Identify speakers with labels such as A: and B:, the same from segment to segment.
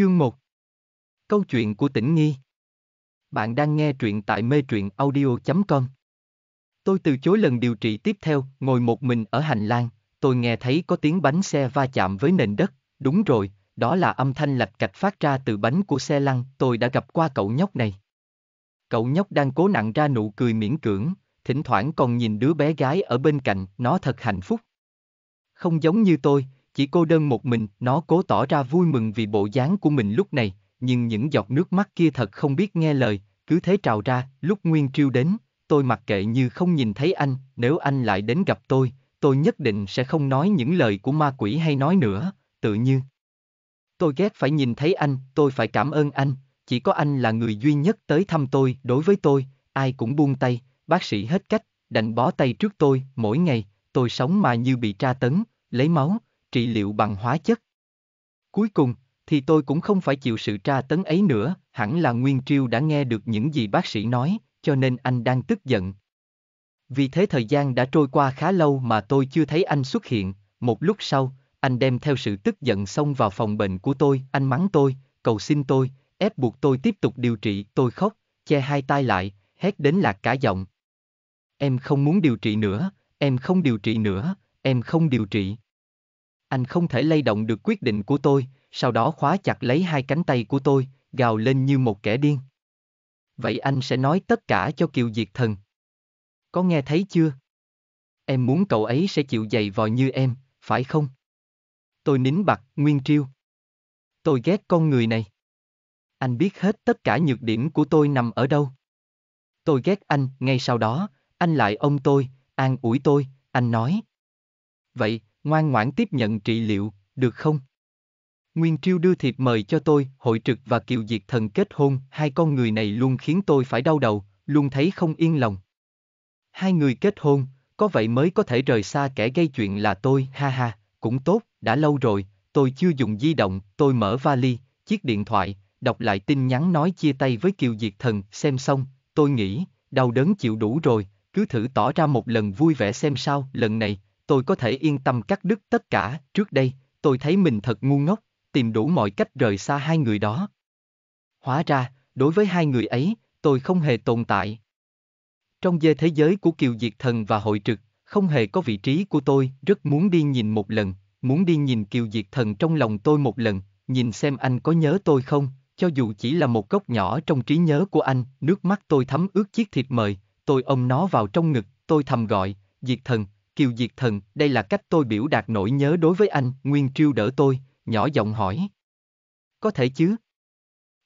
A: Chương 1 Câu chuyện của tỉnh Nghi Bạn đang nghe truyện tại mê truyện audio.com Tôi từ chối lần điều trị tiếp theo, ngồi một mình ở hành lang, tôi nghe thấy có tiếng bánh xe va chạm với nền đất, đúng rồi, đó là âm thanh lạch cạch phát ra từ bánh của xe lăn, tôi đã gặp qua cậu nhóc này. Cậu nhóc đang cố nặng ra nụ cười miễn cưỡng, thỉnh thoảng còn nhìn đứa bé gái ở bên cạnh, nó thật hạnh phúc. Không giống như tôi, chỉ cô đơn một mình, nó cố tỏ ra vui mừng vì bộ dáng của mình lúc này, nhưng những giọt nước mắt kia thật không biết nghe lời, cứ thế trào ra, lúc Nguyên Triêu đến, tôi mặc kệ như không nhìn thấy anh, nếu anh lại đến gặp tôi, tôi nhất định sẽ không nói những lời của ma quỷ hay nói nữa, tự như. Tôi ghét phải nhìn thấy anh, tôi phải cảm ơn anh, chỉ có anh là người duy nhất tới thăm tôi, đối với tôi, ai cũng buông tay, bác sĩ hết cách, đành bó tay trước tôi, mỗi ngày, tôi sống mà như bị tra tấn, lấy máu, trị liệu bằng hóa chất. Cuối cùng, thì tôi cũng không phải chịu sự tra tấn ấy nữa, hẳn là Nguyên Triêu đã nghe được những gì bác sĩ nói, cho nên anh đang tức giận. Vì thế thời gian đã trôi qua khá lâu mà tôi chưa thấy anh xuất hiện, một lúc sau, anh đem theo sự tức giận xông vào phòng bệnh của tôi, anh mắng tôi, cầu xin tôi, ép buộc tôi tiếp tục điều trị, tôi khóc, che hai tay lại, hét đến lạc cả giọng. Em không muốn điều trị nữa, em không điều trị nữa, em không điều trị anh không thể lay động được quyết định của tôi, sau đó khóa chặt lấy hai cánh tay của tôi, gào lên như một kẻ điên. Vậy anh sẽ nói tất cả cho kiều diệt thần. Có nghe thấy chưa? Em muốn cậu ấy sẽ chịu dày vò như em, phải không? Tôi nín bặt, nguyên triêu. Tôi ghét con người này. Anh biết hết tất cả nhược điểm của tôi nằm ở đâu. Tôi ghét anh, ngay sau đó, anh lại ông tôi, an ủi tôi, anh nói. Vậy, ngoan ngoãn tiếp nhận trị liệu, được không? Nguyên Triêu đưa thiệp mời cho tôi, hội trực và kiều diệt thần kết hôn, hai con người này luôn khiến tôi phải đau đầu, luôn thấy không yên lòng. Hai người kết hôn, có vậy mới có thể rời xa kẻ gây chuyện là tôi, ha ha, cũng tốt, đã lâu rồi, tôi chưa dùng di động, tôi mở vali, chiếc điện thoại, đọc lại tin nhắn nói chia tay với kiều diệt thần, xem xong, tôi nghĩ, đau đớn chịu đủ rồi, cứ thử tỏ ra một lần vui vẻ xem sao, lần này, tôi có thể yên tâm cắt đứt tất cả, trước đây, tôi thấy mình thật ngu ngốc, tìm đủ mọi cách rời xa hai người đó. Hóa ra, đối với hai người ấy, tôi không hề tồn tại. Trong dê thế giới của Kiều Diệt Thần và Hội Trực, không hề có vị trí của tôi, rất muốn đi nhìn một lần, muốn đi nhìn Kiều Diệt Thần trong lòng tôi một lần, nhìn xem anh có nhớ tôi không, cho dù chỉ là một góc nhỏ trong trí nhớ của anh, nước mắt tôi thấm ướt chiếc thịt mời, tôi ôm nó vào trong ngực, tôi thầm gọi, Diệt Thần, Kiều Diệt Thần, đây là cách tôi biểu đạt nỗi nhớ đối với anh, Nguyên Triêu đỡ tôi, nhỏ giọng hỏi. Có thể chứ?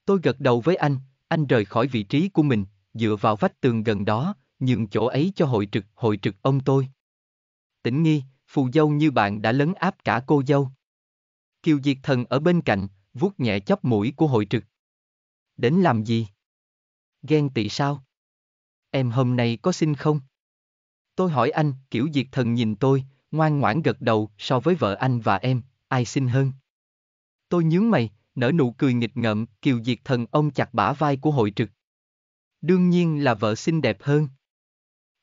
A: Tôi gật đầu với anh, anh rời khỏi vị trí của mình, dựa vào vách tường gần đó, nhường chỗ ấy cho hội trực, hội trực ông tôi. Tỉnh nghi, phù dâu như bạn đã lấn áp cả cô dâu. Kiều Diệt Thần ở bên cạnh, vuốt nhẹ chóp mũi của hội trực. Đến làm gì? Ghen tị sao? Em hôm nay có xin không? Tôi hỏi anh, kiểu diệt thần nhìn tôi, ngoan ngoãn gật đầu so với vợ anh và em, ai xinh hơn? Tôi nhướng mày, nở nụ cười nghịch ngợm, kiều diệt thần ông chặt bả vai của hội trực. Đương nhiên là vợ xinh đẹp hơn.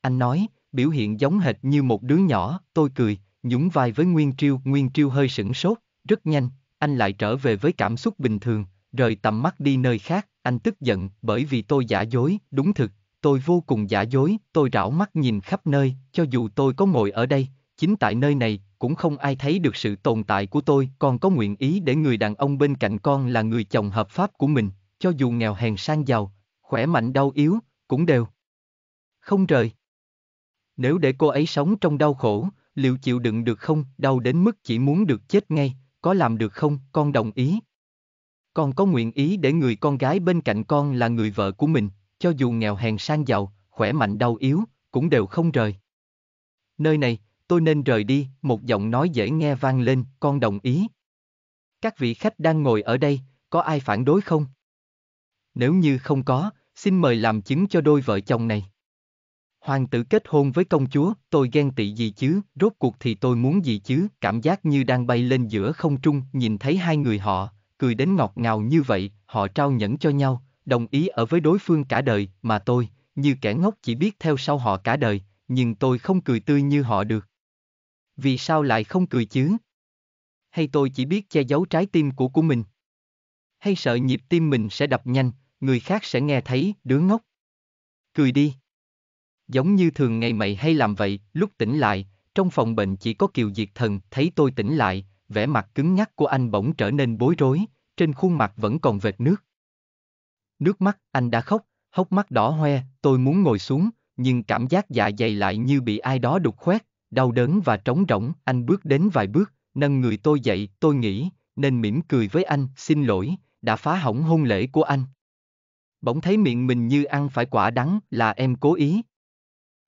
A: Anh nói, biểu hiện giống hệt như một đứa nhỏ, tôi cười, nhún vai với Nguyên Triêu, Nguyên Triêu hơi sửng sốt, rất nhanh, anh lại trở về với cảm xúc bình thường, rời tầm mắt đi nơi khác, anh tức giận bởi vì tôi giả dối, đúng thực, tôi vô cùng giả dối, tôi rảo mắt nhìn khắp nơi, cho dù tôi có ngồi ở đây, chính tại nơi này, cũng không ai thấy được sự tồn tại của tôi, còn có nguyện ý để người đàn ông bên cạnh con là người chồng hợp pháp của mình, cho dù nghèo hèn sang giàu, khỏe mạnh đau yếu, cũng đều. Không rời. Nếu để cô ấy sống trong đau khổ, liệu chịu đựng được không, đau đến mức chỉ muốn được chết ngay, có làm được không, con đồng ý. Con có nguyện ý để người con gái bên cạnh con là người vợ của mình, cho dù nghèo hèn sang giàu, khỏe mạnh đau yếu, cũng đều không rời. Nơi này, tôi nên rời đi, một giọng nói dễ nghe vang lên, con đồng ý. Các vị khách đang ngồi ở đây, có ai phản đối không? Nếu như không có, xin mời làm chứng cho đôi vợ chồng này. Hoàng tử kết hôn với công chúa, tôi ghen tị gì chứ, rốt cuộc thì tôi muốn gì chứ, cảm giác như đang bay lên giữa không trung, nhìn thấy hai người họ, cười đến ngọt ngào như vậy, họ trao nhẫn cho nhau, đồng ý ở với đối phương cả đời, mà tôi, như kẻ ngốc chỉ biết theo sau họ cả đời, nhưng tôi không cười tươi như họ được. Vì sao lại không cười chứ? Hay tôi chỉ biết che giấu trái tim của của mình? Hay sợ nhịp tim mình sẽ đập nhanh, người khác sẽ nghe thấy, đứa ngốc? Cười đi. Giống như thường ngày mày hay làm vậy, lúc tỉnh lại, trong phòng bệnh chỉ có kiều diệt thần, thấy tôi tỉnh lại, vẻ mặt cứng nhắc của anh bỗng trở nên bối rối, trên khuôn mặt vẫn còn vệt nước nước mắt, anh đã khóc, hốc mắt đỏ hoe, tôi muốn ngồi xuống, nhưng cảm giác dạ dày lại như bị ai đó đục khoét, đau đớn và trống rỗng, anh bước đến vài bước, nâng người tôi dậy, tôi nghĩ, nên mỉm cười với anh, xin lỗi, đã phá hỏng hôn lễ của anh. Bỗng thấy miệng mình như ăn phải quả đắng, là em cố ý.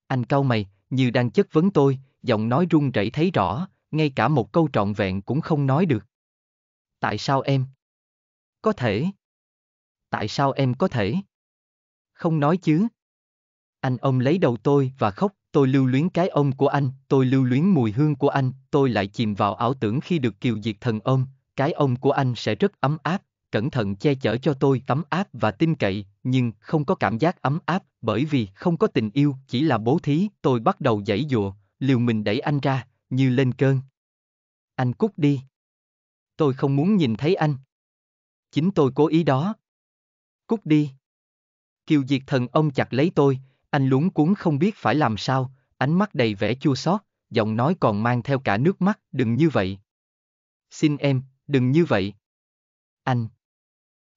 A: Anh cau mày, như đang chất vấn tôi, giọng nói run rẩy thấy rõ, ngay cả một câu trọn vẹn cũng không nói được. Tại sao em? Có thể, tại sao em có thể? Không nói chứ. Anh ông lấy đầu tôi và khóc, tôi lưu luyến cái ông của anh, tôi lưu luyến mùi hương của anh, tôi lại chìm vào ảo tưởng khi được kiều diệt thần ông, cái ông của anh sẽ rất ấm áp, cẩn thận che chở cho tôi tấm áp và tin cậy, nhưng không có cảm giác ấm áp bởi vì không có tình yêu, chỉ là bố thí, tôi bắt đầu giãy dụa, liều mình đẩy anh ra, như lên cơn. Anh cút đi. Tôi không muốn nhìn thấy anh. Chính tôi cố ý đó. Cút đi. Kiều diệt thần ông chặt lấy tôi, anh luống cuốn không biết phải làm sao, ánh mắt đầy vẻ chua xót, giọng nói còn mang theo cả nước mắt, đừng như vậy. Xin em, đừng như vậy. Anh.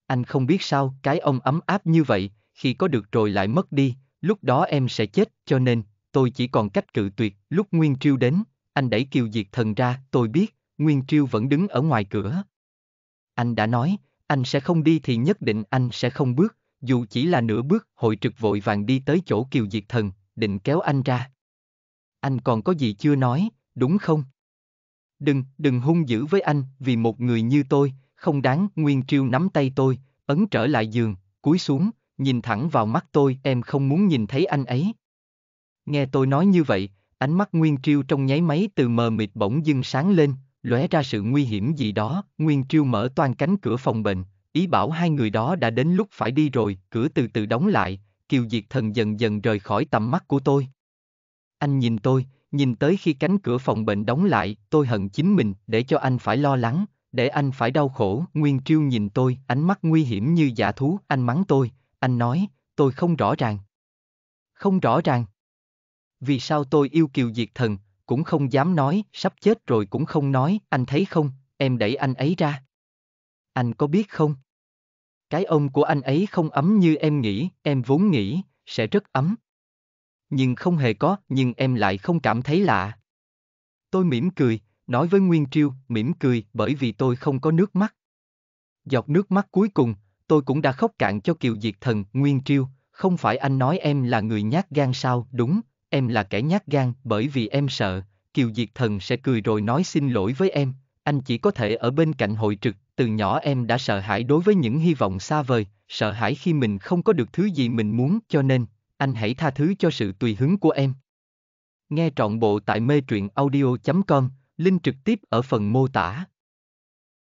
A: Anh không biết sao, cái ông ấm áp như vậy, khi có được rồi lại mất đi, lúc đó em sẽ chết, cho nên, tôi chỉ còn cách cự tuyệt, lúc Nguyên Triêu đến, anh đẩy kiều diệt thần ra, tôi biết, Nguyên Triêu vẫn đứng ở ngoài cửa. Anh đã nói, anh sẽ không đi thì nhất định anh sẽ không bước, dù chỉ là nửa bước, hội trực vội vàng đi tới chỗ kiều diệt thần, định kéo anh ra. Anh còn có gì chưa nói, đúng không? Đừng, đừng hung dữ với anh, vì một người như tôi, không đáng, Nguyên Triêu nắm tay tôi, ấn trở lại giường, cúi xuống, nhìn thẳng vào mắt tôi, em không muốn nhìn thấy anh ấy. Nghe tôi nói như vậy, ánh mắt Nguyên Triêu trong nháy máy từ mờ mịt bỗng dưng sáng lên, lóe ra sự nguy hiểm gì đó, Nguyên Triêu mở toan cánh cửa phòng bệnh, ý bảo hai người đó đã đến lúc phải đi rồi, cửa từ từ đóng lại, kiều diệt thần dần dần rời khỏi tầm mắt của tôi. Anh nhìn tôi, nhìn tới khi cánh cửa phòng bệnh đóng lại, tôi hận chính mình, để cho anh phải lo lắng, để anh phải đau khổ. Nguyên Triêu nhìn tôi, ánh mắt nguy hiểm như giả thú, anh mắng tôi, anh nói, tôi không rõ ràng. Không rõ ràng. Vì sao tôi yêu kiều diệt thần, cũng không dám nói, sắp chết rồi cũng không nói, anh thấy không, em đẩy anh ấy ra. Anh có biết không? Cái ông của anh ấy không ấm như em nghĩ, em vốn nghĩ, sẽ rất ấm. Nhưng không hề có, nhưng em lại không cảm thấy lạ. Tôi mỉm cười, nói với Nguyên Triêu, mỉm cười bởi vì tôi không có nước mắt. Giọt nước mắt cuối cùng, tôi cũng đã khóc cạn cho kiều diệt thần, Nguyên Triêu, không phải anh nói em là người nhát gan sao, đúng, em là kẻ nhát gan bởi vì em sợ, Kiều Diệt Thần sẽ cười rồi nói xin lỗi với em, anh chỉ có thể ở bên cạnh hội trực, từ nhỏ em đã sợ hãi đối với những hy vọng xa vời, sợ hãi khi mình không có được thứ gì mình muốn cho nên, anh hãy tha thứ cho sự tùy hứng của em. Nghe trọn bộ tại mê truyện audio.com, link trực tiếp ở phần mô tả.